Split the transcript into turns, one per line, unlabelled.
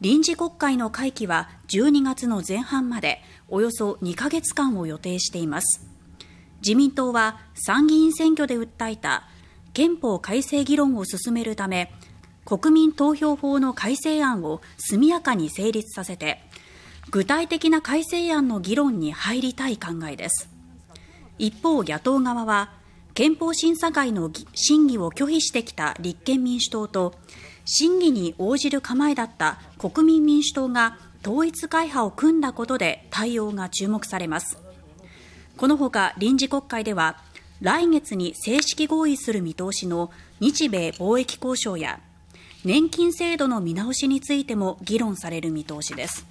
臨時国会の会期は12月の前半までおよそ2ヶ月間を予定しています自民党は参議院選挙で訴えた憲法改正議論を進めるため国民投票法の改正案を速やかに成立させて具体的な改正案の議論に入りたい考えです一方野党側は憲法審査会の審議を拒否してきた立憲民主党と審議に応じる構えだった国民民主党が統一会派を組んだことで対応が注目されますこのほか臨時国会では来月に正式合意する見通しの日米貿易交渉や年金制度の見直しについても議論される見通しです